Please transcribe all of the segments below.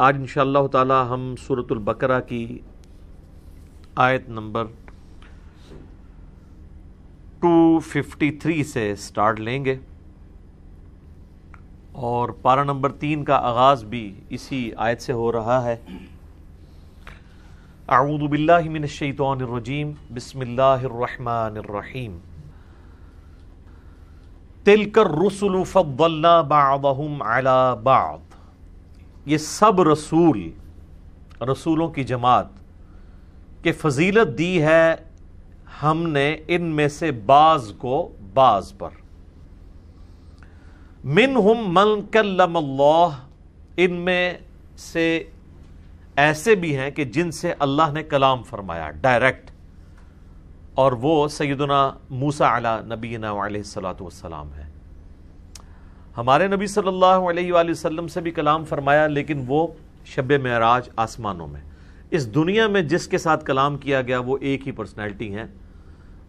आज इन ताला हम सूरतुल बकरा की आयत नंबर 253 से स्टार्ट लेंगे और पारा नंबर तीन का आगाज़ भी इसी आयत से हो रहा है आऊदबिल्लिमिनशैतरजीम बसमीम तिलकर रसुल फ़ल्ला बाबहम अला बाद ये सब रसूल रसूलों की जमात के फजीलत दी है हमने इनमें से बाज को बाज पर मिन हम मन कल्लमल्लाह इनमें से ऐसे भी हैं कि जिनसे अल्लाह ने कलाम फरमाया डायरेक्ट और वो सैदना मूसा अला नबीना सलाम है हमारे नबी सल्लल्लाहु अलैहि वसल्लम से भी कलाम फरमाया लेकिन वो शब महराज आसमानों में इस दुनिया में जिसके साथ कलाम किया गया वो एक ही पर्सनैलिटी हैं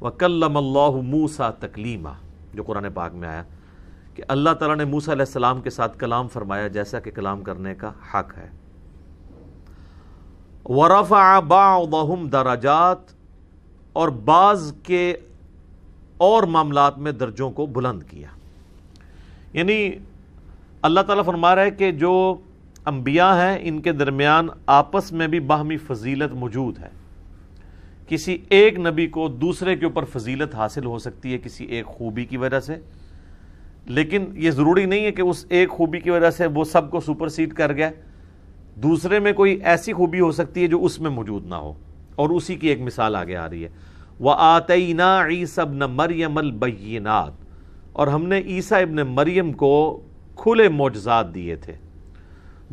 वकल्लम मूसा तकलीमा जो कुरान पाक में आया कि अल्लाह तला ने मूसा सलाम के साथ कलाम फरमाया जैसा कि कलाम करने का हक है वरफ़ा बाहम दराजात और बाज़ के और मामला में दर्जों को बुलंद किया यानी अल्लाह ताला फरमा रहा है कि जो अम्बिया हैं इनके दरमियान आपस में भी बाहमी फजीलत मौजूद है किसी एक नबी को दूसरे के ऊपर फजीलत हासिल हो सकती है किसी एक खूबी की वजह से लेकिन ये ज़रूरी नहीं है कि उस एक खूबी की वजह से वो सबको सुपर सीट कर गया दूसरे में कोई ऐसी खूबी हो सकती है जो उसमें मौजूद ना हो और उसी की एक मिसाल आगे आ रही है वह आतना ई सब न मरियमल बैनात और हमने ईसा इबन मरियम को खुले मोजात दिए थे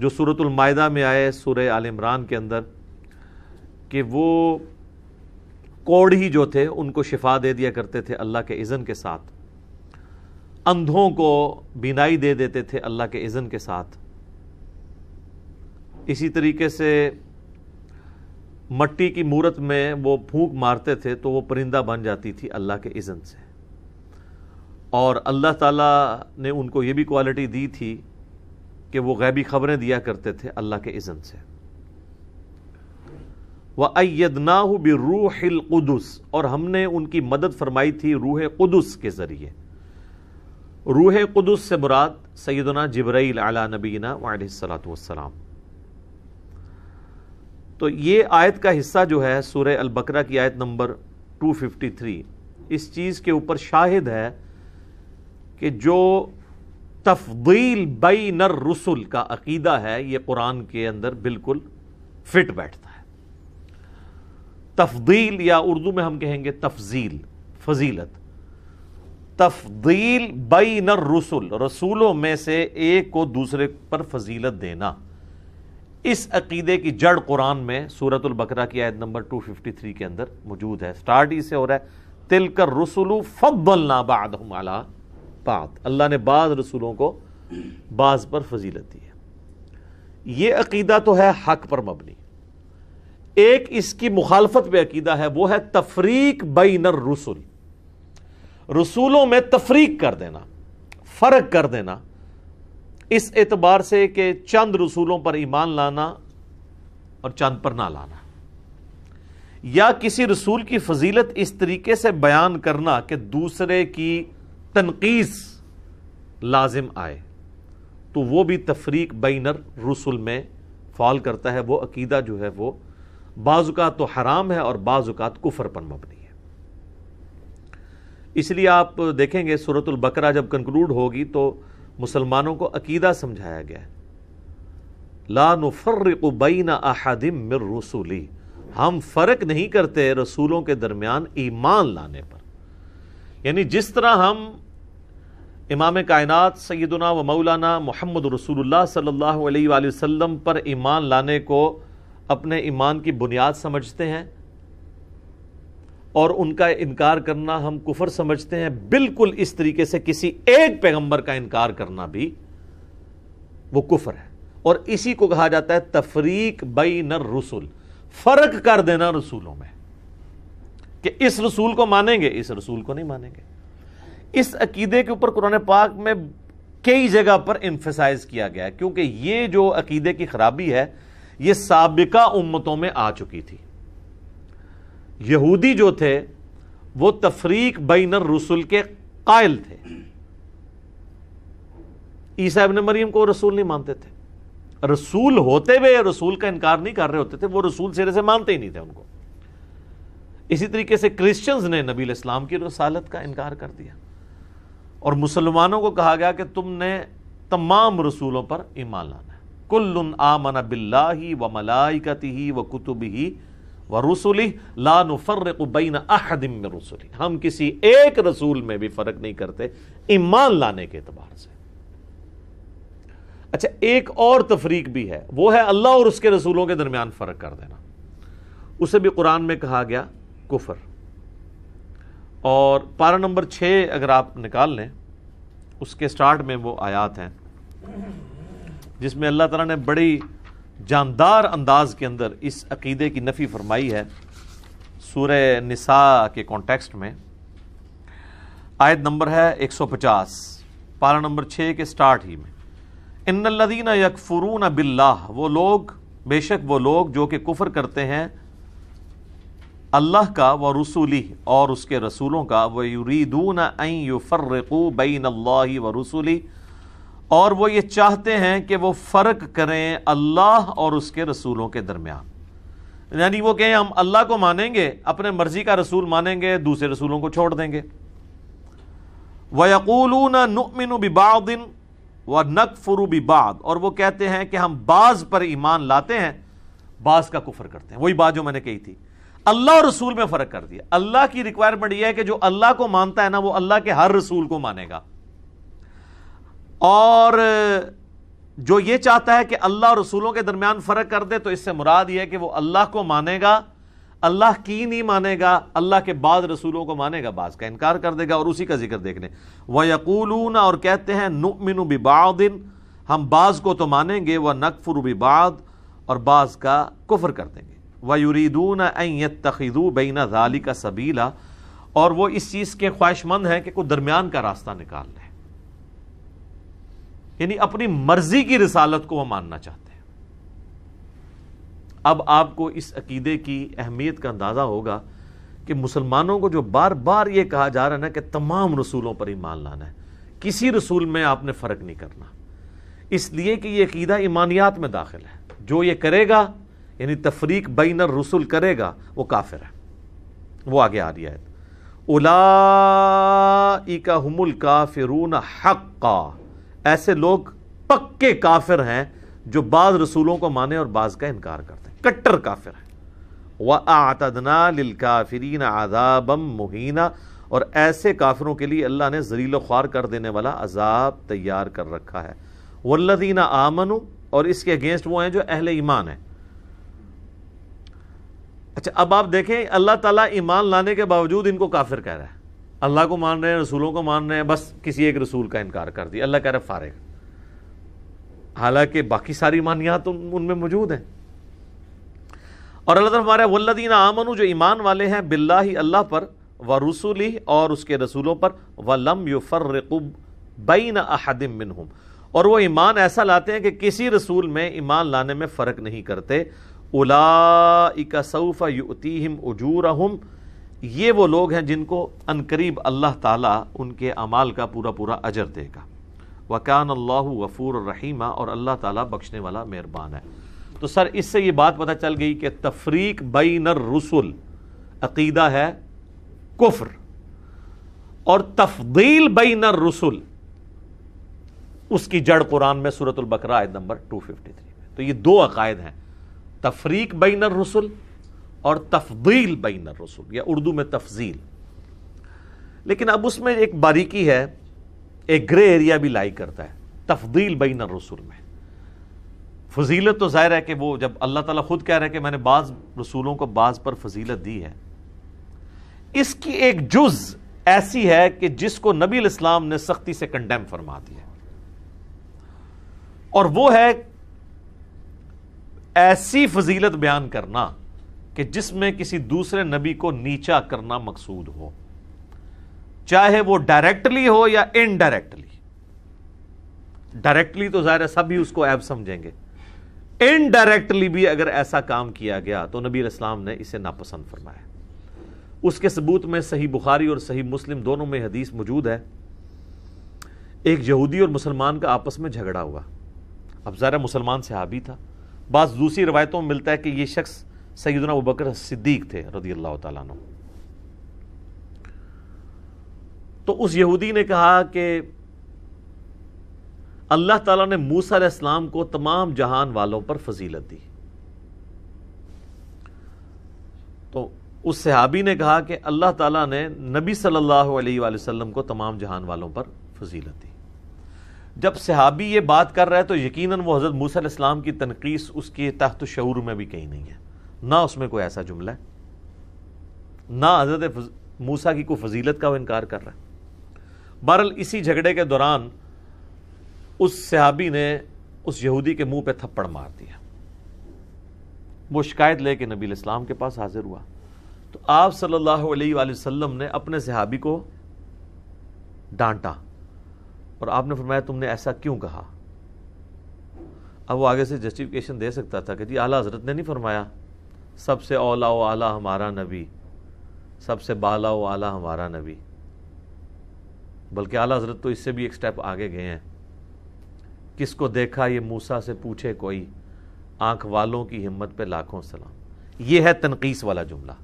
जो सूरतमायदा में आए सूर आल इमरान के अंदर कि वो कोड़ ही जो थे उनको शिफा दे दिया करते थे अल्लाह के इज़न के साथ अंधों को बीनाई दे देते थे अल्लाह के इज़न के साथ इसी तरीके से मट्टी की मूरत में वो फूक मारते थे तो वो परिंदा बन जाती थी अल्लाह के इज़न से और अल्लाह ताला ने उनको ये भी क्वालिटी दी थी कि वो गैबी खबरें दिया करते थे अल्लाह के इज़न से व अयदना बि रूहलकुदस और हमने उनकी मदद फरमाई थी रूह कुदस के ज़रिए रूह कुदस से मुराद सैदना जबरील अला नबीना वालसलाम तो ये आयत का हिस्सा जो है सूर्य अलबकर की आयत नंबर 253 इस चीज़ के ऊपर शाहिद है कि जो तफदील नर रसुल का अकीदा है ये कुरान के अंदर बिल्कुल फिट बैठता है तफदील या उर्दू में हम कहेंगे तफजील फजीलत तफदील बैन रसुल रसूलों में से एक को दूसरे पर फजीलत देना इस अकीदे की जड़ कुरान में सूरत बकरा की आयत नंबर टू फिफ्टी थ्री के अंदर मौजूद है स्टार्ट ही से हो रहा है तिलकर रसुलू फब्बल नाबाद बात अल्लाह ने बाज़ रसूलों को बाज़ पर फजीलत दी है ये अकीदा तो है हक पर मबनी एक इसकी मुखालफत में अकीदा है वो है तफरीक बैनर रसुल रसूलों में तफरीक कर देना फ़र्क कर देना इस एतबार से कि चंद रसूलों पर ईमान लाना और चंद पर ना लाना या किसी रसूल की फजीलत इस तरीके से बयान करना कि दूसरे की तनकीस लाजिम आए तो वो भी तफरीक बैनर रसुल में फॉल करता है वो अकीदा जो है वो बाज़ात तो हराम है और बाज़ात कुफर पर मबनी है इसलिए आप देखेंगे सूरतुल्बकरा जब कंक्लूड होगी तो मुसलमानों को अकीदा समझाया गया है ला नुफ़र्रबैन अहदिम मिर रसूली हम फ़र्क नहीं करते रसूलों के दरमियान ईमान लाने पर यानी जिस तरह हम इमाम कायनात सैदना व मौलाना मोहम्मद रसूलुल्लाह सल्लल्लाहु अलैहि वसल्लम पर ईमान लाने को अपने ईमान की बुनियाद समझते हैं और उनका इनकार करना हम कुफर समझते हैं बिल्कुल इस तरीके से किसी एक पैगंबर का इनकार करना भी वो कुफर है और इसी को कहा जाता है तफरीक बई न रसूल फर्क कर देना रसूलों में कि इस रसूल को मानेंगे इस रसूल को नहीं मानेंगे इस अकीदे के ऊपर कुरान पाक में कई जगह पर इम्फेसाइज किया गया है क्योंकि ये जो अकीदे की खराबी है ये सबका उम्मतों में आ चुकी थी यहूदी जो थे वो तफरीक बैन रसूल के कायल थे ईसा इबन मरीम को रसूल नहीं मानते थे रसूल होते हुए रसूल का इनकार नहीं कर रहे होते थे वो रसूल सिरे से मानते ही नहीं थे उनको इसी तरीके से क्रिश्चियंस ने नबी इस्लाम की रसालत का इनकार कर दिया और मुसलमानों को कहा गया कि तुमने तमाम रसूलों पर ईमान लाना है कुल्लुन आमन बिल्ला व मलाइकती ही व कुतुब ही व रसुली लान फ़र्रबैन अहदम रसुली हम किसी एक रसूल में भी फ़र्क नहीं करते ईमान लाने के अतबार से अच्छा एक और तफरीक भी है वह है अल्लाह और उसके रसूलों के दरमियान फ़र्क कर देना उसे भी कुरान में कहा गया कुफर और पारा नंबर छः अगर आप निकाल लें उसके स्टार्ट में वो आयात हैं जिसमें अल्लाह ताला ने बड़ी जानदार अंदाज के अंदर इस अकीदे की नफ़ी फरमाई है सूर निसा के कॉन्टेक्स्ट में आयत नंबर है 150 पारा नंबर छः के स्टार्ट ही में इन लदीना यकफरून बिल्ला वो लोग बेशक वो लोग जो कि कुफर करते हैं अल्लाह का व रसूली और उसके रसूलों का व यूरीदून फ़र्रकू बैन अल्लाह व रसूली और वो ये चाहते हैं कि वो फ़र्क करें अल्लाह और उसके रसूलों के दरमियान यानी वो कहें हम अल्लाह को मानेंगे अपने मर्ज़ी का रसूल मानेंगे दूसरे रसूलों को छोड़ देंगे न नुमिन बिबादिन व नकफुरु बिबाद और वो कहते हैं कि हम बाज़ पर ईमान लाते हैं बाज़ का कुफर करते हैं वही बात जो मैंने कही थी अल्लाह और रसूल में फर्क कर दिया अल्लाह की रिक्वायरमेंट यह है कि जो अल्लाह को मानता है ना वो अल्लाह के हर रसूल को मानेगा और जो ये चाहता है कि अल्लाह और रसूलों के दरमियान फ़र्क कर दे तो इससे मुराद यह है कि वो अल्लाह को मानेगा अल्लाह की नहीं मानेगा अल्लाह के बाद रसूलों को मानेगा बाज का इनकार कर देगा और उसी का जिक्र देखने वह यकूलून और कहते हैं नुमिन बिबादिन हम बाज को तो मानेंगे वह नकफुर बिबाद और बाज का कुफर कर देंगे वयूरीदून तखिदू बेना जाली का सबीला और वो इस चीज़ के ख्वाहिशमंद हैं कि कोई दरमियान का रास्ता निकाल लें यानी अपनी मर्जी की रिसालत को वह मानना चाहते हैं अब आपको इस अकीदे की अहमियत का अंदाज़ा होगा कि मुसलमानों को जो बार बार ये कहा जा रहा है ना कि तमाम रसूलों पर ही मान लाना है किसी रसूल में आपने फ़र्क नहीं करना इसलिए कि यह अकीदा ईमानियात में दाखिल है जो ये करेगा यानी तफरीक बैन रसुल करेगा वो काफिर है वो आगे आ रही है उला हमल काफिरून हक्का ऐसे लोग पक्के काफिर हैं जो बाज रसूलों को माने और बाज का इनकार करते हैं कट्टर काफिर है वह आतदना लिल काफिरीन आदाबम मुहिना और ऐसे काफिरों के लिए अल्लाह ने जरील ख्वार कर देने वाला अजाब तैयार कर रखा है वल्लदीना आमनु और इसके अगेंस्ट वो हैं जो अहल ईमान हैं अच्छा अब आप देखें अल्लाह ताला ईमान लाने के बावजूद इनको काफिर कह रहा है अल्लाह को मान रहे हैं रसूलों को मान रहे हैं बस किसी एक रसूल का इनकार कर दिया अल्लाह कह रहा है फारिग हालांकि बाकी सारी मानियात तो उनमें मौजूद हैं और अल्लाह तरफ हमारा वल्लदीन आमनु जो ईमान वाले हैं बिल्ला ही अल्लाह पर व रसूली और उसके रसूलों पर व लम युफरकुब बैन अहदम मिनहुम और वह ईमान ऐसा लाते हैं कि किसी रसूल में ईमान लाने में फ़र्क नहीं करते उलाइका सऊफ़ युतीम उजूरहम ये वो लोग हैं जिनको अनकरीब अल्लाह ताला उनके अमाल का पूरा पूरा अजर देगा वकान अल्लाह गफूर रहीमा और अल्लाह ताला बख्शने वाला मेहरबान है तो सर इससे ये बात पता चल गई कि तफरीक बैन रसुल अकीदा है कुफ्र और तफदील बैन रसुल उसकी जड़ कुरान में सूरतुल बकरा आयत नंबर 253 में तो ये दो अकायद हैं तफरीक बैन रसुल और तफदील बैन रसुल या उर्दू में तफजील लेकिन अब उसमें एक बारीकी है एक ग्रे एरिया भी लाई करता है तफदील बैन रसुल में फजीलत तो ज़ाहिर है कि वो जब अल्लाह ताला खुद कह रहा है कि मैंने बाज़ रसूलों को बाज़ पर फजीलत दी है इसकी एक जुज ऐसी है कि जिसको नबी इस्लाम ने सख्ती से कंडेम फरमा दिया और वो है ऐसी फजीलत बयान करना कि जिसमें किसी दूसरे नबी को नीचा करना मकसूद हो चाहे वो डायरेक्टली हो या इनडायरेक्टली डायरेक्टली तो ज़ाहिर है सभी उसको ऐब समझेंगे इनडायरेक्टली भी अगर ऐसा काम किया गया तो नबी इस्लाम ने इसे नापसंद फरमाया उसके सबूत में सही बुखारी और सही मुस्लिम दोनों में हदीस मौजूद है एक यहूदी और मुसलमान का आपस में झगड़ा हुआ अब ज़रा मुसलमान सहाबी था बाद दूसरी रवायतों में मिलता है कि ये शख्स सैदना उबकर बकर सिद्दीक थे रदी अल्लाह तु तो उस यहूदी ने कहा कि अल्लाह ताला ने मूसा इस्लाम को तमाम जहान वालों पर फजीलत दी तो उस सहाबी ने कहा कि अल्लाह ताला ने नबी सल्लल्लाहु अलैहि वसल्लम को तमाम जहान वालों पर फजीलत दी जब सहाबी ये बात कर रहा है तो यकीन वो हज़रत मूसा मूसम की तनकीस उसके तहत शूर में भी कहीं नहीं है ना उसमें कोई ऐसा जुमला है ना हज़रत मूसा की कोई फजीलत का वो इनकार कर रहा है बहरल इसी झगड़े के दौरान उस सहाबी ने उस यहूदी के मुंह पे थप्पड़ मार दिया वो शिकायत लेके नबी इस्लाम के पास हाजिर हुआ तो आप सल्लल्लाहु अलैहि वसल्लम ने अपने सहाबी को डांटा और आपने फरमाया तुमने ऐसा क्यों कहा अब वो आगे से जस्टिफिकेशन दे सकता था कि जी आला हजरत ने नहीं फरमाया सबसे ओला ओ आला हमारा नबी सबसे बाला व आला हमारा नबी बल्कि आला हजरत तो इससे भी एक स्टेप आगे गए हैं किसको देखा ये मूसा से पूछे कोई आंख वालों की हिम्मत पे लाखों सलाम ये है तनकीस वाला जुमला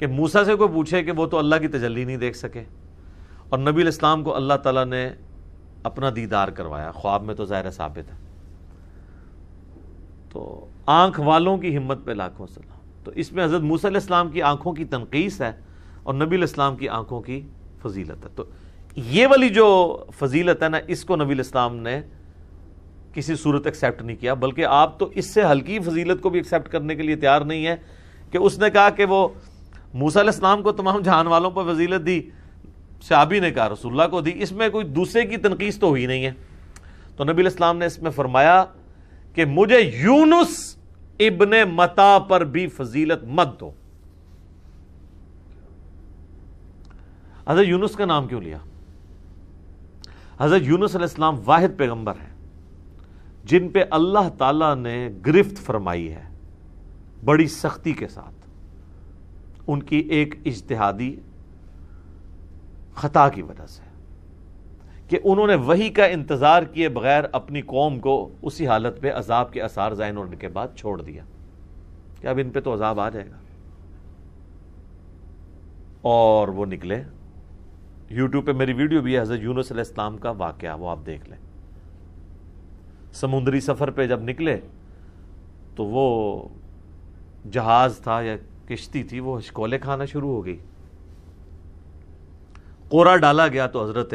कि मूसा से कोई पूछे कि वो तो अल्लाह की तजल्ली नहीं देख सके और नबी इस्लाम को अल्लाह ताला ने अपना दीदार करवाया ख्वाब में तो ज़ाहिर साबित है तो आँख वालों की हिम्मत पे लाखों सलाम तो इसमें हज़रत मूसा इस्लाम की आँखों की तनकीस है और नबी इस्लाम की आँखों की फजीलत है तो ये वाली जो फजीलत है ना इसको नबी इस्लाम ने किसी सूरत एक्सेप्ट नहीं किया बल्कि आप तो इससे हल्की फजीलत को भी एक्सेप्ट करने के लिए तैयार नहीं है कि उसने कहा कि वो मूसा इस्लाम को तमाम जहान वालों पर फजीलत दी सहाबी ने कहा रसुल्ला को दी इसमें कोई दूसरे की तनकीस तो हुई नहीं है तो नबी इस्लाम ने इसमें फरमाया कि मुझे यूनुस इबन मता पर भी फजीलत मत दो हजर यूनुस का नाम क्यों लिया हजर यूनुस अलैहिस्सलाम वाहिद पैगंबर है जिन पे अल्लाह ताला ने गिरफ्त फरमाई है बड़ी सख्ती के साथ उनकी एक इजतहादी ख़ता की वजह से कि उन्होंने वही का इंतज़ार किए बगैर अपनी कौम को उसी हालत पे अजाब के आसार जैन होने के बाद छोड़ दिया कि अब इन पे तो अजाब आ जाएगा और वो निकले यूट्यूब पर मेरी वीडियो भी है हज़रत यूनुस इस्लाम का वाक़ वो आप देख लें समुद्री सफ़र पर जब निकले तो वो जहाज़ था या किश्ती थी वो हिशकोले खाना शुरू हो गई कोरा डाला गया तो हज़रत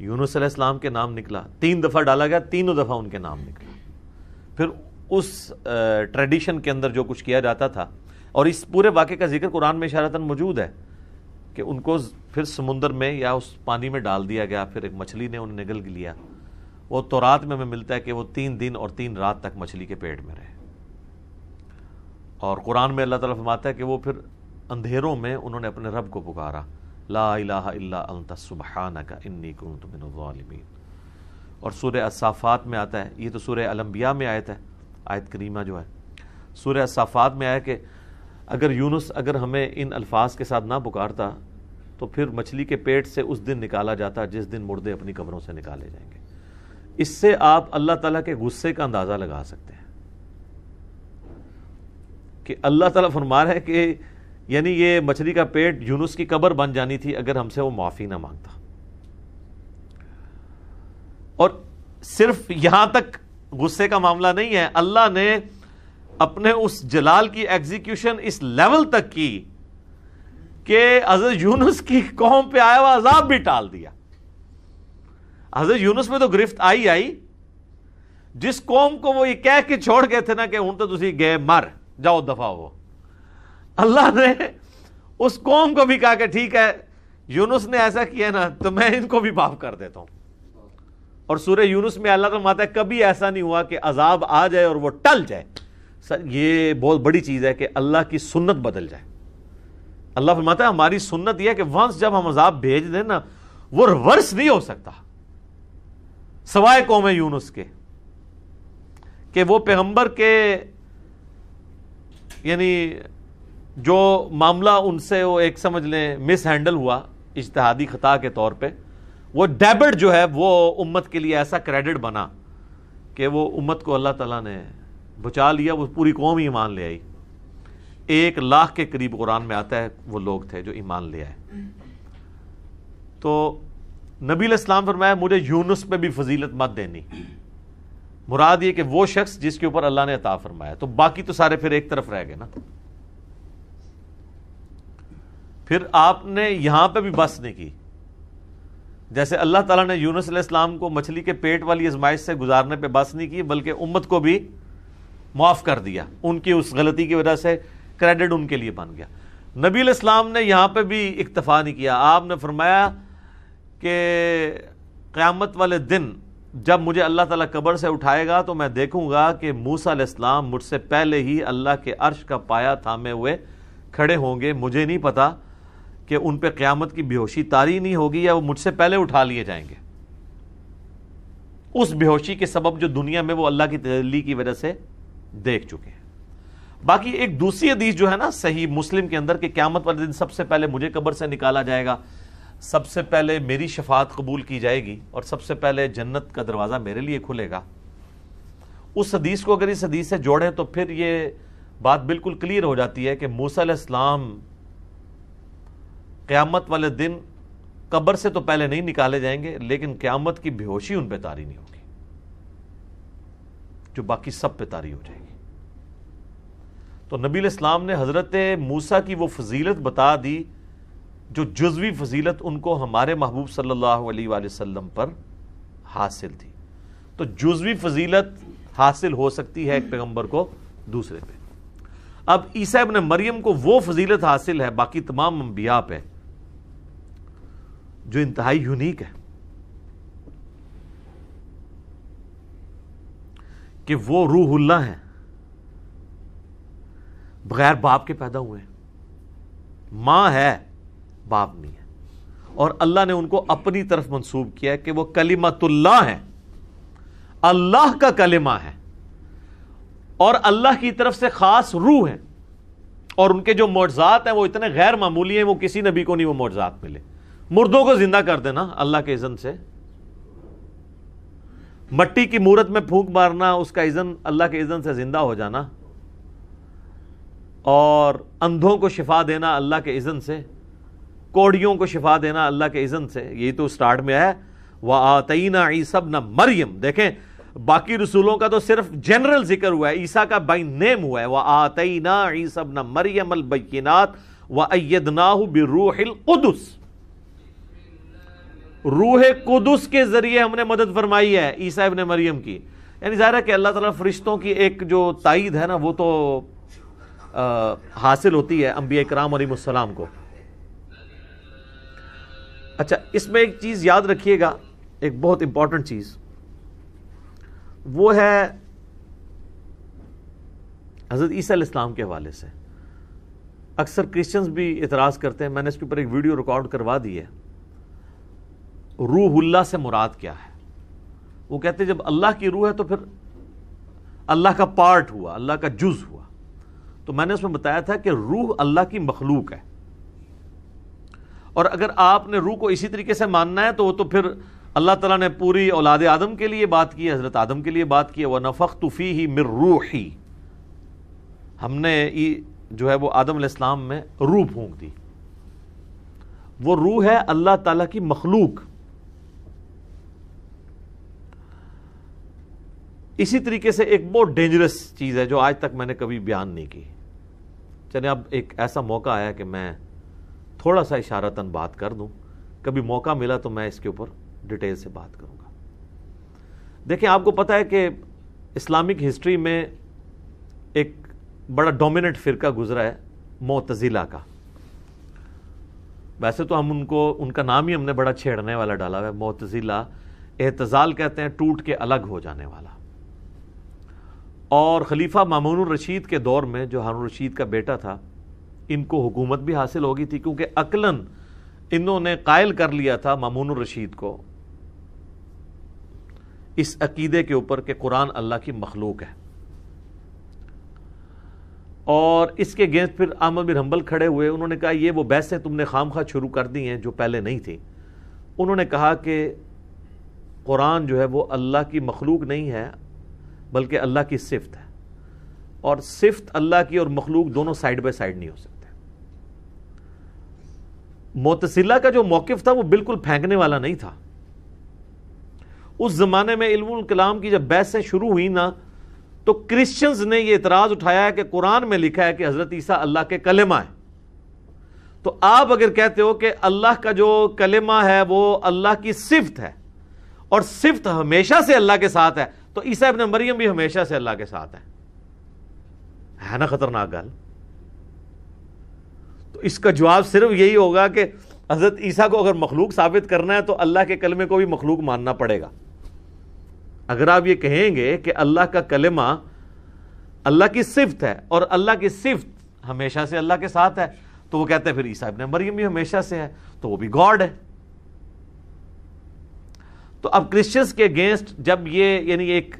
यूनुस अलैहिस्सलाम के नाम निकला तीन दफ़ा डाला गया तीनों दफ़ा उनके नाम निकला फिर उस ट्रेडिशन के अंदर जो कुछ किया जाता था और इस पूरे वाक़े का जिक्र कुरान में इशारतन मौजूद है कि उनको फिर समुंदर में या उस पानी में डाल दिया गया फिर एक मछली ने उन्हें निगल लिया वो तो रात में हमें मिलता है कि वो तीन दिन और तीन रात तक मछली के पेट में रहे और कुरान में अल्लाह ताला फरमाता है कि वो फिर अंधेरों में उन्होंने अपने रब को पुकारा ला और सूर्य असाफ़ात में आता है ये तो सूर्य अलम्बिया में आयत है आयत करीमा जो है सूर्य असाफ़ात में आया कि अगर यूनुस अगर हमें इन अल्फाज के साथ ना पुकारता तो फिर मछली के पेट से उस दिन निकाला जाता जिस दिन मुर्दे अपनी कबरों से निकाले जाएंगे इससे आप अल्लाह तला के गुस्से का अंदाज़ा लगा सकते हैं कि अल्लाह ताला फरमा है कि यानी ये मछली का पेट यूनुस की कबर बन जानी थी अगर हमसे वो माफ़ी ना मांगता और सिर्फ यहां तक गुस्से का मामला नहीं है अल्लाह ने अपने उस जलाल की एग्जीक्यूशन इस लेवल तक की कि हजरत यूनुस की कौम पे आया हुआ अजाब भी टाल दिया हजरत यूनुस में तो गिरफ्त आई आई जिस कौम को वो ये कह के छोड़ गए थे ना कि हूं तो तुम गए मर जाओ दफा हो अल्लाह ने उस कौम को भी कहा कि ठीक है यूनुस ने ऐसा किया ना तो मैं इनको भी माफ कर देता हूं और सूर्य यूनुस में अल्लाह तो माता कभी ऐसा नहीं हुआ कि अजाब आ जाए और वो टल जाए सर ये बहुत बड़ी चीज़ है कि अल्लाह की सुन्नत बदल जाए अल्लाह फरमाता है हमारी सुन्नत यह कि वंश जब हम अजाब भेज दें ना वो रिवर्स नहीं हो सकता सवाए कौम है यूनुस के कि वो पैगंबर के यानी जो मामला उनसे वो एक समझ लें मिस हैंडल हुआ इश्तहादी ख़ता के तौर पे वो डेबिट जो है वो उम्मत के लिए ऐसा क्रेडिट बना कि वो उम्मत को अल्लाह ताला ने बचा लिया वो पूरी कौम ही ईमान ले आई एक लाख के करीब कुरान में आता है वो लोग थे जो ईमान ले आए तो नबील इस्लाम फरमाया मुझे यूनुस पे भी फजीलत मत देनी मुराद ये कि वो शख्स जिसके ऊपर अल्लाह ने अता फरमाया तो बाकी तो सारे फिर एक तरफ रह गए ना फिर आपने यहाँ पे भी बस नहीं की जैसे अल्लाह ताला ने यूनस इस्लाम को मछली के पेट वाली आजमाइश से गुजारने पे बस नहीं की बल्कि उम्मत को भी माफ़ कर दिया उनकी उस गलती की वजह से क्रेडिट उनके लिए बन गया नबी इस्लाम ने यहां पे भी इक्तफ़ा नहीं किया आपने फरमाया कि क़्यामत वाले दिन जब मुझे अल्लाह ताला कब्र से उठाएगा तो मैं देखूंगा कि मूसा इस्लाम मुझसे पहले ही अल्लाह के अर्श का पाया थामे हुए खड़े होंगे मुझे नहीं पता कि उन पर क़्यामत की बेहोशी तारी नहीं होगी या वो मुझसे पहले उठा लिए जाएंगे उस बेहोशी के सबब जो दुनिया में वो अल्लाह की तजली की वजह से देख चुके हैं बाकी एक दूसरी हदीस जो है ना सही मुस्लिम के अंदर कि क्यामत वाले दिन सबसे पहले मुझे कब्र से निकाला जाएगा सबसे पहले मेरी शफात कबूल की जाएगी और सबसे पहले जन्नत का दरवाज़ा मेरे लिए खुलेगा उस हदीस को अगर इस हदीस से जोड़ें तो फिर ये बात बिल्कुल क्लियर हो जाती है कि इस्लाम क़्यामत वाले दिन कब्र से तो पहले नहीं निकाले जाएंगे लेकिन क़्यामत की बेहोशी उन पर तारी नहीं होगी जो बाकी सब पे तारी हो जाएगी तो नबी इस्लाम ने हज़रत मूसा की वो फजीलत बता दी जो जुजवी फजीलत उनको हमारे महबूब सल्लल्लाहु अलैहि वसल्लम पर हासिल थी तो जुजवी फजीलत हासिल हो सकती है एक पैगंबर को दूसरे पे अब ईसा ने मरियम को वो फजीलत हासिल है बाकी तमाम अम्बिया पे जो इंतहाई यूनिक है कि वो रूहुल्ला है बगैर बाप के पैदा हुए मां है बाप नहीं है और अल्लाह ने उनको अपनी तरफ मंसूब किया कि वो कलीमतुल्ला है अल्लाह का कलिमा है और अल्लाह की तरफ से खास रूह है और उनके जो मोजात हैं वो इतने गैर मामूली हैं वो किसी नबी को नहीं वो मोजात मिले मुर्दों को जिंदा कर देना अल्लाह के इज़न से मट्टी की मूरत में फूंक मारना उसका इज़न अल्लाह के इज़न से ज़िंदा हो जाना और अंधों को शिफा देना अल्लाह के इज़न से कोड़ियों को शिफा देना अल्लाह के इज़न से यही तो स्टार्ट में है वह आतना सब न मरियम देखें बाकी रसूलों का तो सिर्फ जनरल जिक्र हुआ है ईसा का बाई नेम हुआ है वह आतना सब न मरियम अलबैनात व अयदनाह बिरूहिल उदस रूह कुदस के जरिए हमने मदद फरमाई है ईसा इबन मरियम की यानी जाहिर है कि अल्लाह ताला फरिश्तों की एक जो ताइद है ना वो तो आ, हासिल होती है अम्बिया कराम अलीसलाम को अच्छा इसमें एक चीज़ याद रखिएगा एक बहुत इंपॉर्टेंट चीज़ वो है हज़रत ईसा इस्लाम के हवाले से अक्सर क्रिश्चियंस भी इतराज़ करते हैं मैंने इसके ऊपर एक वीडियो रिकॉर्ड करवा दी है रूहुल्ला से मुराद क्या है वो कहते जब अल्लाह की रूह है तो फिर अल्लाह का पार्ट हुआ अल्लाह का जुज हुआ तो मैंने उसमें बताया था कि रूह अल्लाह की मखलूक है और अगर आपने रूह को इसी तरीके से मानना है तो वो तो फिर अल्लाह तला ने पूरी औलाद आदम के लिए बात की हज़रत आदम के लिए बात की व नफ़ख तुफ़ी ही मिर ही हमने जो है वो आदम इस्लाम में रूह फूंक दी वो रूह है अल्लाह ताला की मखलूक इसी तरीके से एक बहुत डेंजरस चीज़ है जो आज तक मैंने कभी बयान नहीं की चले अब एक ऐसा मौका आया कि मैं थोड़ा सा इशारतन बात कर दूं कभी मौका मिला तो मैं इसके ऊपर डिटेल से बात करूंगा देखिए आपको पता है कि इस्लामिक हिस्ट्री में एक बड़ा डोमिनेंट फ़िरका गुजरा है मोतज़िला का वैसे तो हम उनको उनका नाम ही हमने बड़ा छेड़ने वाला डाला हुआ है मोतज़िला एहतजाल कहते हैं टूट के अलग हो जाने वाला और खलीफा मामून रशीद के दौर में जो हारून रशीद का बेटा था इनको हुकूमत भी हासिल होगी थी क्योंकि अकलन इन्होंने कायल कर लिया था मामून रशीद को इस अकीदे के ऊपर कि कुरान अल्लाह की मखलूक है और इसके अगेंस्ट फिर अहमद बिन हम्बल खड़े हुए उन्होंने कहा यह वो बहसें तुमने खाम खा शुरू कर दी हैं जो पहले नहीं थी उन्होंने कहा कि कुरान जो है वो अल्लाह की मखलूक नहीं है बल्कि अल्लाह की सिफत है और सिफत अल्लाह की और मखलूक दोनों साइड बाई साइड नहीं हो सकते मोतसिल्ला का जो मौकफ था वो बिल्कुल फेंकने वाला नहीं था उस जमाने में इल्मुल कलाम की जब बहसें शुरू हुई ना तो क्रिश्चियंस ने यह इतराज उठाया है कि कुरान में लिखा है कि हजरत ईसा अल्लाह के कलेमा है तो आप अगर कहते हो कि अल्लाह का जो कलेमा है वो अल्लाह की सिफत है और सिफत हमेशा से अल्लाह के साथ है तो ईसा इबन मरियम भी हमेशा से अल्लाह के साथ है है ना खतरनाक गल तो इसका जवाब सिर्फ यही होगा कि हजरत ईसा को अगर मखलूक साबित करना है तो अल्लाह के कलमे को भी मखलूक मानना पड़ेगा अगर आप ये कहेंगे कि अल्लाह का कलमा अल्लाह की सिफ्त है और अल्लाह की सिफ्त हमेशा से अल्लाह के साथ है तो वो कहते हैं फिर ईसा इबन मरियम भी हमेशा से है तो वो भी गॉड है तो अब क्रिश्चियंस के अगेंस्ट जब ये यानी एक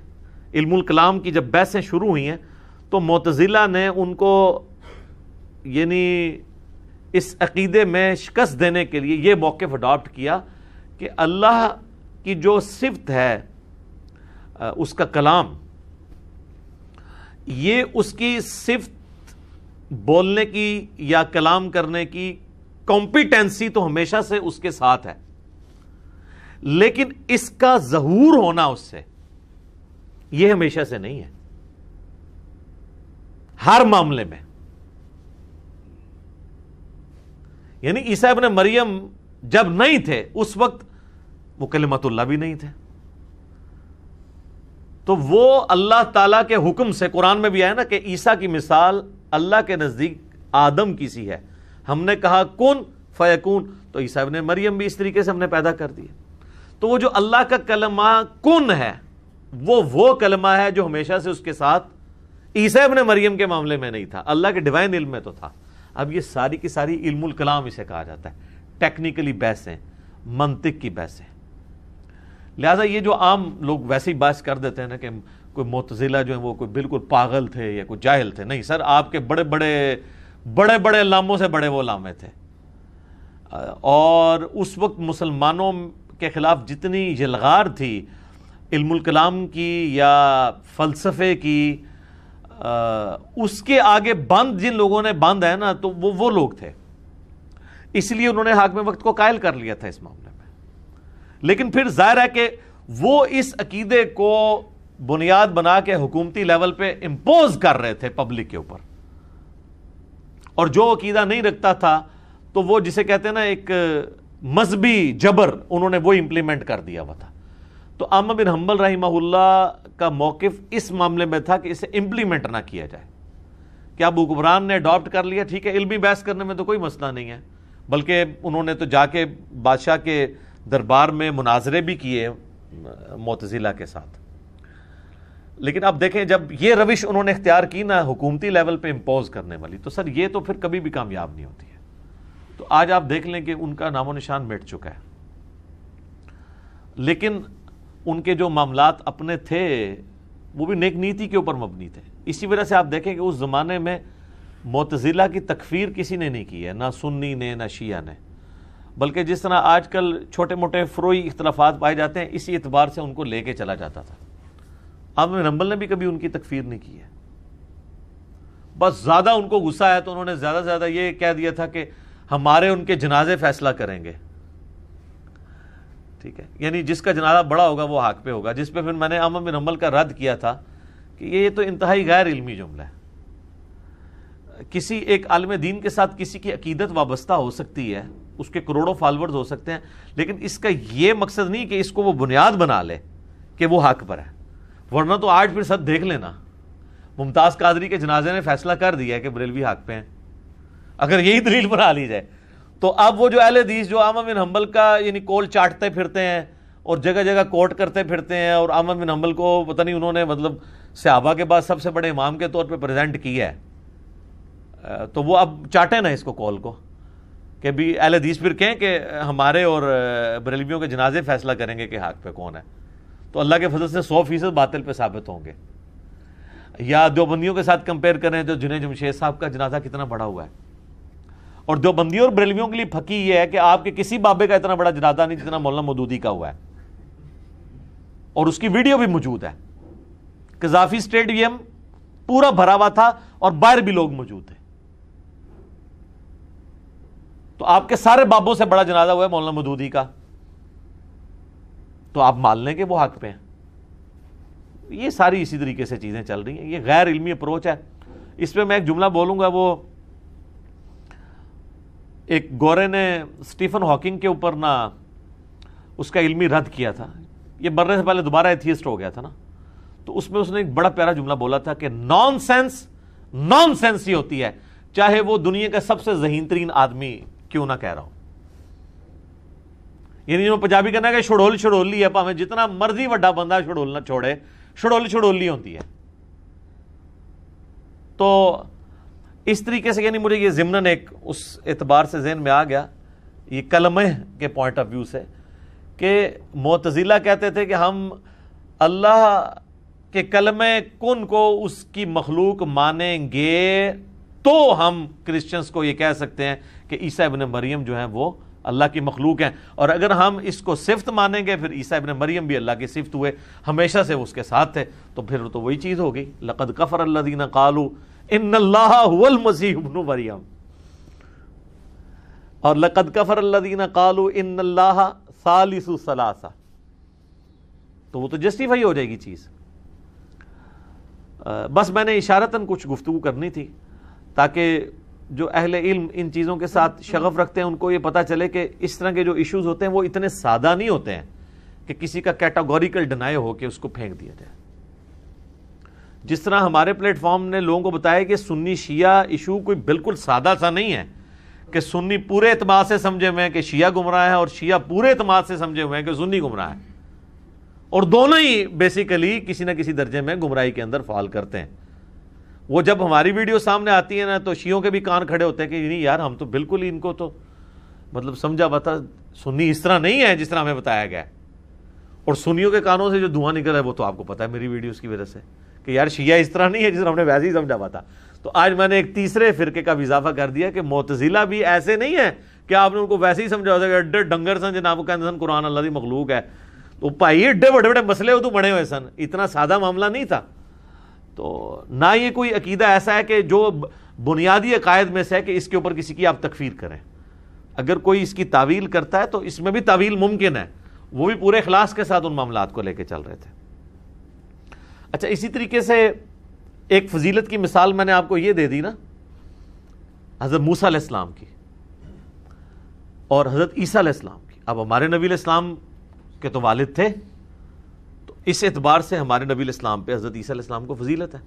इल्मुल कलाम की जब बहसें शुरू हुई हैं तो मोतजिला ने उनको यानी इस अकीदे में शिकस्त देने के लिए ये मौक़ अडॉप्ट किया कि अल्लाह की जो सिफत है उसका कलाम ये उसकी सिफत बोलने की या कलाम करने की कॉम्पिटेंसी तो हमेशा से उसके साथ है लेकिन इसका जहूर होना उससे यह हमेशा से नहीं है हर मामले में यानी ईसा अपने मरियम जब नहीं थे उस वक्त वो कलिमतुल्ला भी नहीं थे तो वो अल्लाह ताला के हुक्म से कुरान में भी आया ना कि ईसा की मिसाल अल्लाह के नज़दीक आदम की सी है हमने कहा कौन फयकून तो ईसा ने मरियम भी इस तरीके से हमने पैदा कर दिया तो वो जो अल्लाह का कलमा कुन है वो वो कलमा है जो हमेशा से उसके साथ ईसा अपने मरियम के मामले में नहीं था अल्लाह के डिवाइन इल्म में तो था अब ये सारी की सारी इल्मुल कलाम इसे कहा जाता है टेक्निकली बहस है मंतिक की बहस है लिहाजा ये जो आम लोग वैसे ही बहस कर देते हैं ना कि कोई मोतजिला जो है वो कोई बिल्कुल पागल थे या कोई जाहिल थे नहीं सर आपके बड़े बड़े बड़े बड़े लामों से बड़े वो लामे थे और उस वक्त मुसलमानों के ख़िलाफ़ जितनी जलगार थी इल्मुलकलाम की या फ़लसफ़े की आ, उसके आगे बंद जिन लोगों ने बंद है ना तो वो वो लोग थे इसलिए उन्होंने हाक वक्त को कायल कर लिया था इस मामले में लेकिन फिर जाहिर है कि वो इस अकीदे को बुनियाद बना के हुकूमती लेवल पे इम्पोज कर रहे थे पब्लिक के ऊपर और जो अकीदा नहीं रखता था तो वो जिसे कहते हैं ना एक मजहबी जबर उन्होंने वो इम्प्लीमेंट कर दिया हुआ था तो आमा बिन हम्बल महुल्ला का मौकफ इस मामले में था कि इसे इम्प्लीमेंट ना किया जाए क्या अब हुक्मरान ने अडॉप्ट कर लिया ठीक है इलमी बहस करने में तो कोई मसला नहीं है बल्कि उन्होंने तो जाके बादशाह के दरबार में मुनाजरे भी किए मोतजिला के साथ लेकिन अब देखें जब ये रविश उन्होंने इख्तियार की ना हुकूमती लेवल पर इम्पोज करने वाली तो सर ये तो फिर कभी भी कामयाब नहीं होती है तो आज आप देख लें कि उनका नामो निशान मिट चुका है लेकिन उनके जो मामला अपने थे वो भी नेक नीति के ऊपर मबनी थे इसी वजह से आप देखें कि उस ज़माने में मोतजिला की तकफीर किसी ने नहीं की है ना सुन्नी ने ना शिया ने बल्कि जिस तरह आजकल छोटे मोटे फ्रोई इख्तलाफात पाए जाते हैं इसी एतबार से उनको लेके चला जाता था अब नंबल ने भी कभी उनकी तकफीर नहीं की है बस ज़्यादा उनको गुस्सा आया तो उन्होंने ज़्यादा से ज़्यादा ये कह दिया था कि हमारे उनके जनाजे फैसला करेंगे ठीक है यानी जिसका जनाजा बड़ा होगा वो हाक पे होगा जिस पे फिर मैंने अमन बिन हमल का रद्द किया था कि ये तो इंतहाई गैर इलमी जुमला है किसी एक आलम दीन के साथ किसी की अकीदत वाबस्ता हो सकती है उसके करोड़ों फॉलोअर्स हो सकते हैं लेकिन इसका ये मकसद नहीं कि इसको वो बुनियाद बना ले कि वो हक पर है वरना तो आठ फिर सद देख लेना मुमताज़ कादरी के जनाजे ने फैसला कर दिया है कि बरेलवी हक पे हैं अगर यही दलील बना ली जाए तो अब वो जो अहल हदीस जो आम बिन हम्बल का यानी कोल चाटते फिरते हैं और जगह जगह कोट करते फिरते हैं और आम बिन हम्बल को पता नहीं उन्होंने मतलब सहाबा के बाद सबसे बड़े इमाम के तौर पर प्रेजेंट किया है तो वो अब चाटे ना इसको कॉल को कि भी अहल हदीस फिर कहें कि हमारे और बरेलवियों के जनाजे फैसला करेंगे कि हाक पे कौन है तो अल्लाह के फजल से सौ फीसद बातिल पे साबित होंगे या दोबंदियों के साथ कंपेयर करें तो जुनेद जमशेद साहब का जनाजा कितना बड़ा हुआ है और देवबंदी और बरेलवियों के लिए फकी यह है कि आपके किसी बाबे का इतना बड़ा जनाजा नहीं जितना मौलाना मदूदी का हुआ है और उसकी वीडियो भी मौजूद है कजाफी स्टेडियम पूरा भरा हुआ था और बाहर भी लोग मौजूद थे तो आपके सारे बाबों से बड़ा जनाजा हुआ है मौलाना मदूदी का तो आप मान लें कि वो हक पे हैं ये सारी इसी तरीके से चीज़ें चल रही हैं ये गैर इलमी अप्रोच है इस पर मैं एक जुमला बोलूंगा वो एक गोरे ने स्टीफन हॉकिंग के ऊपर ना उसका इल्मी रद्द किया था ये मरने से पहले दोबारा एथियस्ट हो गया था ना तो उसमें उसने एक बड़ा प्यारा जुमला बोला था कि नॉन सेंस नॉन सेंस ही होती है चाहे वो दुनिया का सबसे जहीन तरीन आदमी क्यों ना कह रहा हो यानी जो पंजाबी कहना है छड़ोल छड़ोली है भावें जितना मर्जी व्डा बंदा छड़ोल ना छोड़े छड़ोल छड़ोली होती है तो इस तरीके से यानी मुझे ये ज़मनन एक उस एतबार से जहन में आ गया ये कलम के पॉइंट ऑफ व्यू से कि मतज़ीला कहते थे कि हम अल्लाह के कलम कन को उसकी मखलूक मानेंगे तो हम क्रिश्चियंस को ये कह सकते हैं कि ईसा इबन मरीम जो है वो अल्लाह की मखलूक हैं और अगर हम इसको सिफ्त मानेंगे फिर ईसा इबन मरीम भी अल्लाह के सिफ्त हुए हमेशा से उसके साथ थे तो फिर तो वही चीज़ हो गई लक़द कफ़र अल्लादीन कालू और लकद कफर अल्लादीन कालू इन अल्लाह तो वो तो जस्टिफाई हो जाएगी चीज़ बस मैंने इशारतन कुछ गुफ्तु करनी थी ताकि जो अहल इल्म इन चीज़ों के साथ शगफ रखते हैं उनको ये पता चले कि इस तरह के जो इशूज होते हैं वो इतने सादा नहीं होते हैं कि किसी का कैटागोरिकल डिनाई हो के उसको फेंक दिया जाए जिस तरह हमारे प्लेटफॉर्म ने लोगों को बताया कि सुन्नी शिया इशू कोई बिल्कुल सादा सा नहीं है कि सुन्नी पूरे अतमाद से समझे हुए हैं कि शिया गुमराह है और शिया पूरे अतमाद से समझे हुए हैं कि सुन्नी गुमराह है और दोनों ही बेसिकली किसी ना किसी दर्जे में गुमराही के अंदर फॉल करते हैं वो जब हमारी वीडियो सामने आती है ना तो शियों के भी कान खड़े होते हैं कि नहीं यार हम तो बिल्कुल ही इनको तो मतलब समझा बता सुन्नी इस तरह नहीं है जिस तरह हमें बताया गया और सुनियों के कानों से जो धुआं निकल रहा है वो तो आपको पता है मेरी वीडियोस की वजह से कि यार शिया इस तरह नहीं है जिस हमने वैसे ही समझा हुआ था तो आज मैंने एक तीसरे फिरके का भी इजाफा कर दिया कि मोतजिला भी ऐसे नहीं है कि आपने उनको वैसे ही समझा होता अड्डे डंगर सन जनाब कहते सन कुरान अल्लाह की मखलूक है तो भाई एड्डे बड़े बड़े मसले तो बने हुए सन इतना सादा मामला नहीं था तो ना ये कोई अकीदा ऐसा है कि जो बुनियादी अकायद में से है कि इसके ऊपर किसी की आप तकफीर करें अगर कोई इसकी तावील करता है तो इसमें भी तावील मुमकिन है वो भी पूरे अखलास के साथ उन मामला को लेकर चल रहे थे अच्छा इसी तरीके से एक फजीलत की मिसाल मैंने आपको ये दे दी ना हज़रत मूसा इस्लाम की और हज़रत ईसा इस्लाम की अब हमारे नबी इस्लाम के तो वालिद थे तो इस एतबार से हमारे नबी इस्लाम पे हज़रत ईसा इस्लाम को फजीलत है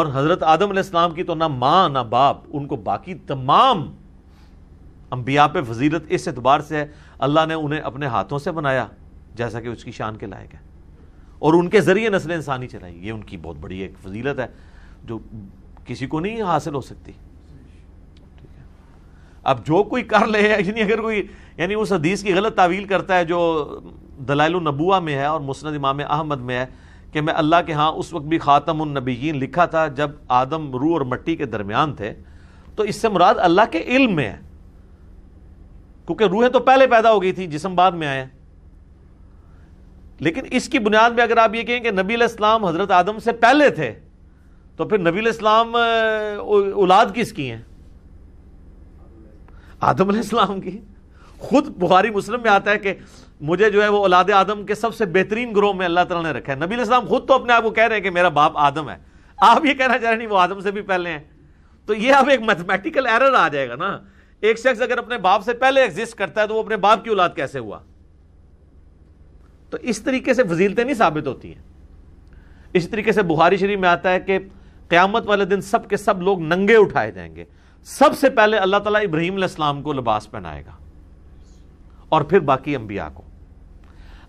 और हज़रत आदम इस्लाम की तो ना माँ ना बाप उनको बाकी तमाम अम्बिया पे फजीलत इस एतबार से है अल्लाह ने उन्हें अपने हाथों से बनाया जैसा कि उसकी शान के लायक है और उनके ज़रिए नस्ल इंसानी चलाई ये उनकी बहुत बड़ी एक फजीलत है जो किसी को नहीं हासिल हो सकती अब जो कोई कर ले यानी अगर कोई यानी उस हदीस की गलत तावील करता है जो दलाल नबुआ में है और मुस्द इमाम अहमद में है कि मैं अल्लाह के हाँ उस वक्त भी ख़ातम नबीन लिखा था जब आदम रू और मट्टी के दरमियान थे तो इससे मुराद अल्लाह के इल्म में है क्योंकि रूहें तो पहले पैदा हो गई थी जिसम बाद में आए लेकिन इसकी बुनियाद में अगर आप ये कहें कि नबी इस्लाम हज़रत आदम से पहले थे तो फिर नबी इस्लाम औलाद किसकी है आदम इस्लाम की खुद बुखारी मुस्लिम में आता है कि मुझे जो है वो औलाद आदम के सबसे बेहतरीन ग्रोह में अल्लाह तला ने रखा है नबी इस्लाम खुद तो अपने आप को कह रहे हैं कि मेरा बाप आदम है आप ये कहना चाह रहे नहीं वो आदम से भी पहले हैं तो ये अब एक मैथमेटिकल एरर आ जाएगा ना एक शख्स अगर अपने बाप से पहले एग्जिस्ट करता है तो वो अपने बाप की औलाद कैसे हुआ तो इस तरीके से फजीलतें नहीं साबित होती हैं इस तरीके से बुहारी शरीफ में आता है कि क़्यामत वाले दिन सब के सब लोग नंगे उठाए जाएंगे सबसे पहले अल्लाह तला इब्राहिम इस्लाम को लिबास पहनाएगा और फिर बाकी अंबिया को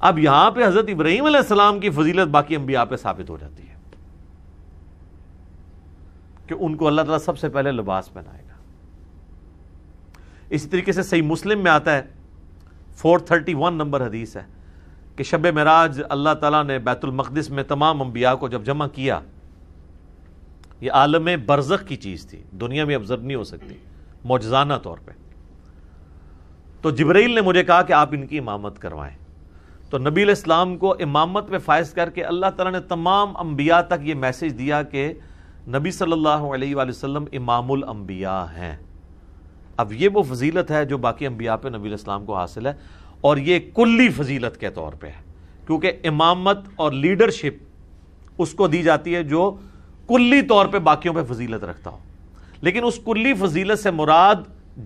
अब यहां पर हजरत इब्राहिम अलैहिस्सलाम की फजीलत बाकी अंबिया पर साबित हो जाती है कि उनको अल्लाह ताला सबसे पहले लिबास पहनाएगा इसी तरीके से सही मुस्लिम में आता है फोर थर्टी वन नंबर हदीस है कि शब मराज अल्लाह तला ने बैतुलमक़दस में तमाम अम्बिया को जब जमा किया ये आलम बरजक की चीज़ थी दुनिया में अब जब नहीं हो सकती मौजाना तौर पर तो जबरील ने मुझे कहा कि आप इनकी इमामत करवाएं तो नबी इस्लाम को इमामत में फायज करके अल्लाह तला ने तमाम अम्बिया तक ये मैसेज दिया कि नबी सल्लल्लाहु अलैहि वसल्लम इमामुल अम्बिया हैं अब ये वो फजीलत है जो बाकी अम्बिया पे नबी इस्लाम को हासिल है और ये कुल्ली फजीलत के तौर पे है क्योंकि इमामत और लीडरशिप उसको दी जाती है जो कुल्ली तौर पे बाकियों पे फजीलत रखता हो लेकिन उस कुल्ली फजीलत से मुराद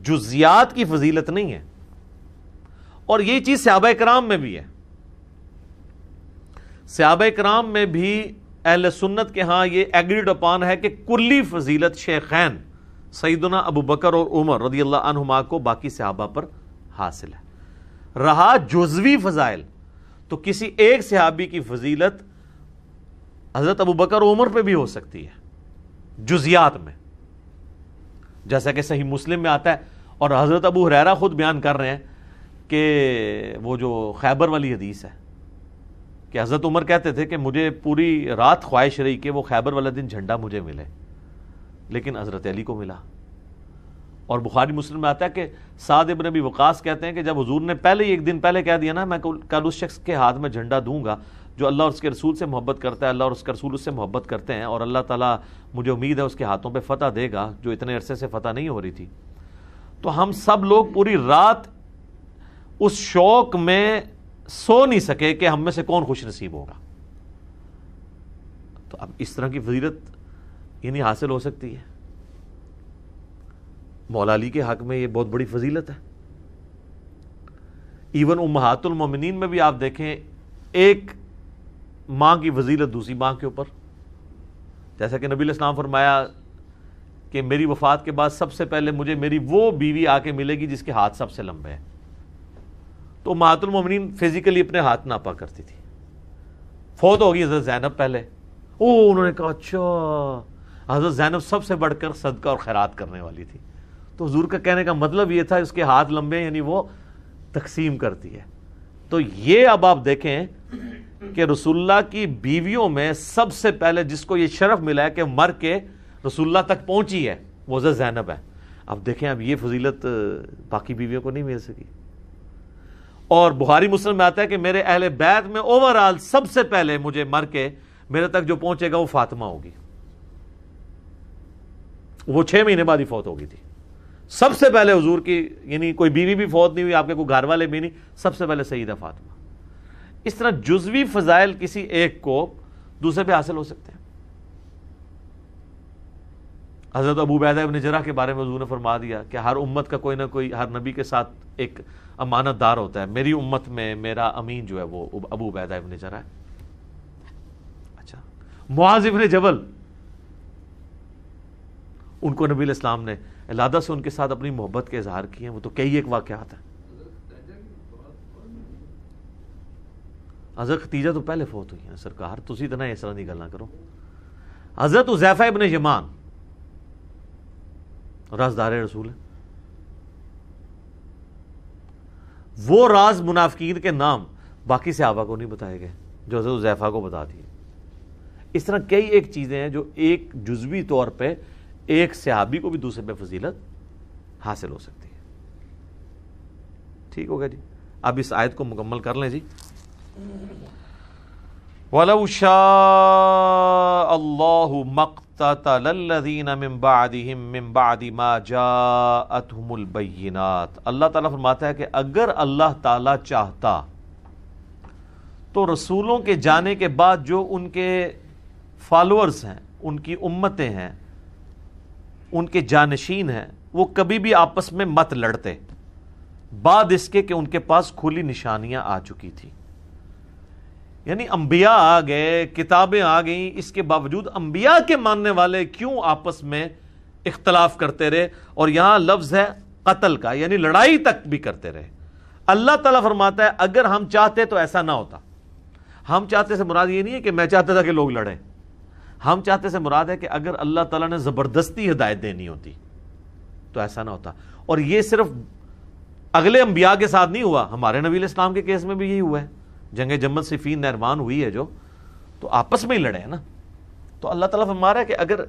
जुजियात की फजीलत नहीं है और यही चीज सयाब कराम में भी है सयाब कराम में भी अहल सुन्नत के हाँ ये एग्रीड अपान है कि कुल्ली फजीलत शेखैन सईदना अबू बकर और उमर रदी अल्लाह को बाकी सहाबा पर हासिल है रहा जुजवी फजाइल तो किसी एक सहाबी की फजीलत हजरत अबू बकर उमर पर भी हो सकती है जुजियात में जैसा कि सही मुस्लिम में आता है और हजरत अबू हुरैरा खुद बयान कर रहे हैं कि वो जो खैबर वाली हदीस है कि हज़रत उमर कहते थे कि मुझे पूरी रात ख्वाहिश रही कि वो खैबर वाला दिन झंडा मुझे मिले लेकिन हज़रत अली को मिला और बुखारी मुस्लिम में आता है कि साद इब्न नबी वकास कहते हैं कि जब हजूर ने पहले ही एक दिन पहले कह दिया ना मैं कल उस शख्स के हाथ में झंडा दूंगा जो अल्लाह और उसके रसूल से मोहब्बत करता है अल्लाह और उसके रसूल उससे मोहब्बत करते हैं और अल्लाह ताला मुझे उम्मीद है उसके हाथों पे फतह देगा जो इतने अरसे से फतह नहीं हो रही थी तो हम सब लोग पूरी रात उस शौक में सो नहीं सके कि हम में से कौन खुश नसीब होगा तो अब इस तरह की फजीरत यानी हासिल हो सकती है मौलाली के हक में ये बहुत बड़ी फजीलत है इवन उमहातुलमिन में भी आप देखें एक माँ की फजीलत दूसरी माँ के ऊपर जैसा कि नबी इस्लाम फरमाया कि मेरी वफात के बाद सबसे पहले मुझे मेरी वो बीवी आके मिलेगी जिसके हाथ सबसे लंबे हैं तो मोमिन फिजिकली अपने हाथ नापा करती थी फौत होगी हजरत जैनब पहले ओ उन्होंने कहा अच्छा हजरत जैनब सबसे बढ़कर सदका और खैरात करने वाली थी तो हजूर का कहने का मतलब ये था उसके हाथ लंबे यानी वो तकसीम करती है तो ये अब आप देखें कि रसुल्ला की बीवियों में सबसे पहले जिसको ये शरफ मिला है कि मर के रसुल्ला तक पहुंची है वो जैनब है अब देखें अब ये फजीलत बाकी बीवियों को नहीं मिल सकी और बुहारी मुस्लिम में आता है कि मेरे अहल बैत में ओवरऑल सबसे पहले मुझे मर के मेरे तक जो पहुंचेगा वो फातिमा होगी वो छह महीने बाद ही फौत होगी थी सबसे पहले हजूर की यानी कोई बीवी भी फौत नहीं हुई आपके कोई घर वाले भी नहीं सबसे पहले सईदा फातमा इस तरह जुजवी फजाइल किसी एक को दूसरे पर हासिल हो सकते हैं हजरत अबू बैदा इबन जरा के बारे में हजूर ने फरमा दिया कि हर उम्मत का कोई ना कोई हर नबी के साथ एक अमानत दार होता है मेरी उम्मत में मेरा अमीन जो है वो अबू बैदा इबन जरा है अच्छा मुआज इबन जबल उनको नबी इस्लाम ने अलादा से उनके साथ अपनी मोहब्बत का इजहार किए वो तो कई एक वाक़ात हैं हज़रत खतीजा तो पहले फोत हुई हैं सरकार तुम तो इस तरह की गल करो हज़रत उजैफा इबन यमान राजदार रसूल वो राज मुनाफिकीन के नाम बाकी से सहाबा को नहीं बताए गए जो हज़रत उजैफा को बता दिए इस तरह कई एक चीज़ें हैं जो एक जुजवी तौर पर एक सहाबी को भी दूसरे पे फजीलत हासिल हो सकती है ठीक हो गया जी अब इस आयत को मुकम्मल कर लें जी अल्लाह ताला फरमाता है कि अगर अल्लाह ताला चाहता तो रसूलों के जाने के बाद जो उनके फॉलोअर्स हैं उनकी उम्मतें हैं उनके जानशीन हैं वो कभी भी आपस में मत लड़ते बाद इसके कि उनके पास खुली निशानियां आ चुकी थी यानी अंबिया आ गए किताबें आ गई इसके बावजूद अंबिया के मानने वाले क्यों आपस में इख्तलाफ करते रहे और यहां लफ्ज है कतल का यानी लड़ाई तक भी करते रहे अल्लाह तला फरमाता है अगर हम चाहते तो ऐसा ना होता हम चाहते से मुराद ये नहीं है कि मैं चाहता था कि लोग लड़ें हम चाहते से मुराद है कि अगर अल्लाह तला ने ज़बरदस्ती हिदायत देनी होती तो ऐसा ना होता और यह सिर्फ अगले अम्बिया के साथ नहीं हुआ हमारे नबी इस्लाम के केस में भी यही हुआ है जंग जम्मत सिफीन नरमान हुई है जो तो आपस में ही लड़े हैं ना तो अल्लाह ताला हमारा है कि अगर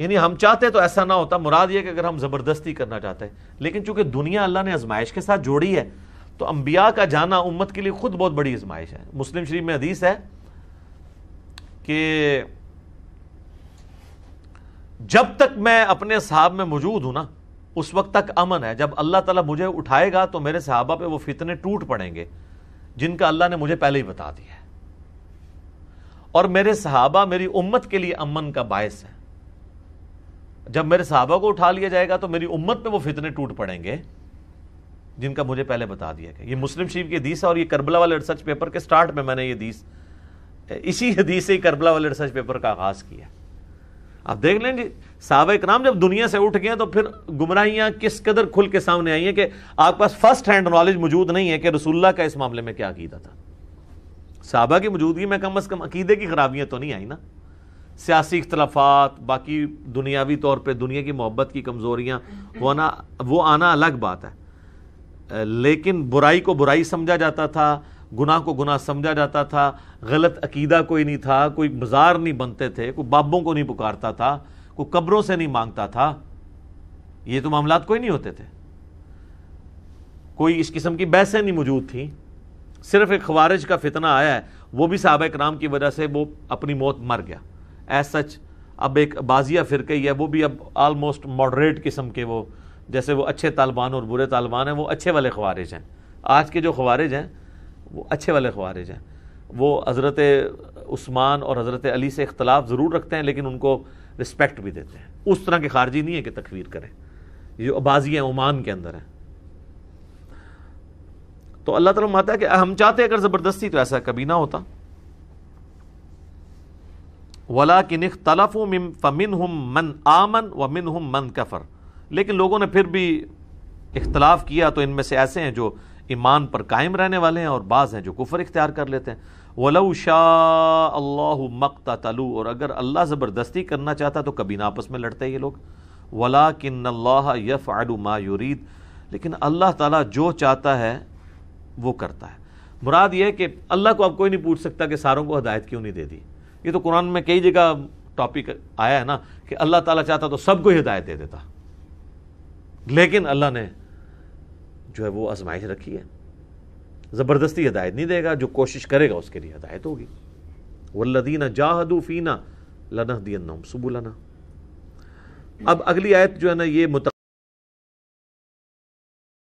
यानी हम चाहते तो ऐसा ना होता मुराद यह कि अगर हम ज़बरदस्ती करना चाहते हैं लेकिन चूंकि दुनिया अल्लाह ने आजमाइश के साथ जोड़ी है तो अंबिया का जाना उम्मत के लिए खुद बहुत बड़ी आजमाइश है मुस्लिम शरीफ में हदीस है कि जब तक मैं अपने साहब में मौजूद हूं ना उस वक्त तक अमन है जब अल्लाह ताला मुझे उठाएगा तो मेरे सहाबा पे वो फितने टूट पड़ेंगे जिनका अल्लाह ने मुझे पहले ही बता दिया है और मेरे सहाबा मेरी उम्मत के लिए अमन का बायस है जब मेरे सहाबा को उठा लिया जाएगा तो मेरी उम्मत में वो फितने टूट पड़ेंगे जिनका मुझे पहले बता दिया गया ये मुस्लिम शरीफ की हदीस है और ये करबला वाले रिसर्च पेपर के स्टार्ट में मैंने ये हदीस इसी हदीस से करबला वाले रिसर्च पेपर का आगाज किया आप देख लें जी सबक नाम जब दुनिया से उठ गए तो फिर गुमराहियां किस कदर खुल के सामने आई हैं कि आपके पास फर्स्ट हैंड नॉलेज मौजूद नहीं है कि रसुल्ला का इस मामले में क्या अकीदा था साहबा की मौजूदगी में कम अज़ कम अकीदे की खराबियां तो नहीं आई ना सियासी इख्तलाफात बाकी दुनियावी तौर पर दुनिया की मोहब्बत की कमजोरियां वो आना वो आना अलग बात है लेकिन बुराई को बुराई समझा जाता था गुनाह को गुनाह समझा जाता था गलत अकीदा कोई नहीं था कोई मज़ार नहीं बनते थे कोई बाबों को नहीं पुकारता था कोई कब्रों से नहीं मांगता था ये तो मामला कोई नहीं होते थे कोई इस किस्म की बहसें नहीं मौजूद थी सिर्फ एक खबारिज का फितना आया है वो भी साहब कराम की वजह से वो अपनी मौत मर गया एज सच अब एक बाजिया फिर ही है वो भी अब आलमोस्ट मॉडरेट किस्म के वो जैसे वो अच्छे तालिबान और बुरे तालिबान हैं वो अच्छे वाले खबारिज हैं आज के जो खवारिज हैं वो अच्छे वाले खवारिज हैं वो हज़रत उस्मान और हज़रत अली से इख्तलाफ ज़रूर रखते हैं लेकिन उनको रिस्पेक्ट भी देते हैं उस तरह के खारजी नहीं है कि तकवीर करें ये जो हैं ओमान के अंदर हैं तो अल्लाह तला माता है कि हम चाहते अगर ज़बरदस्ती तो ऐसा कभी ना होता वला किन तलफ़ फ़मिन हम मन आमन व मिन हम मन कफ़र लेकिन लोगों ने फिर भी इख्तलाफ किया तो इनमें से ऐसे हैं जो ईमान पर कायम रहने वाले हैं और बाज़ हैं जो कुफर इख्तियार कर लेते हैं वलऊ शाह अल्लाह मकता तलू और अगर अल्लाह ज़बरदस्ती करना चाहता तो कभी ना आपस में लड़ते ये लोग वला किन अल्लाह यफ़ मा युरीद लेकिन अल्लाह ताला जो चाहता है वो करता है मुराद ये कि अल्लाह को अब कोई नहीं पूछ सकता कि सारों को हदायत क्यों नहीं दे दी ये तो कुरान में कई जगह टॉपिक आया है ना कि अल्लाह ताला चाहता तो सबको ही हदायत दे देता लेकिन अल्लाह ने जो है वो आजमाइश रखी है ज़बरदस्ती हदायत नहीं देगा जो कोशिश करेगा उसके लिए हदायत होगी वल्लदीना जाहदू फीना लना सुबुलना अब अगली आयत जो है ना ये मुत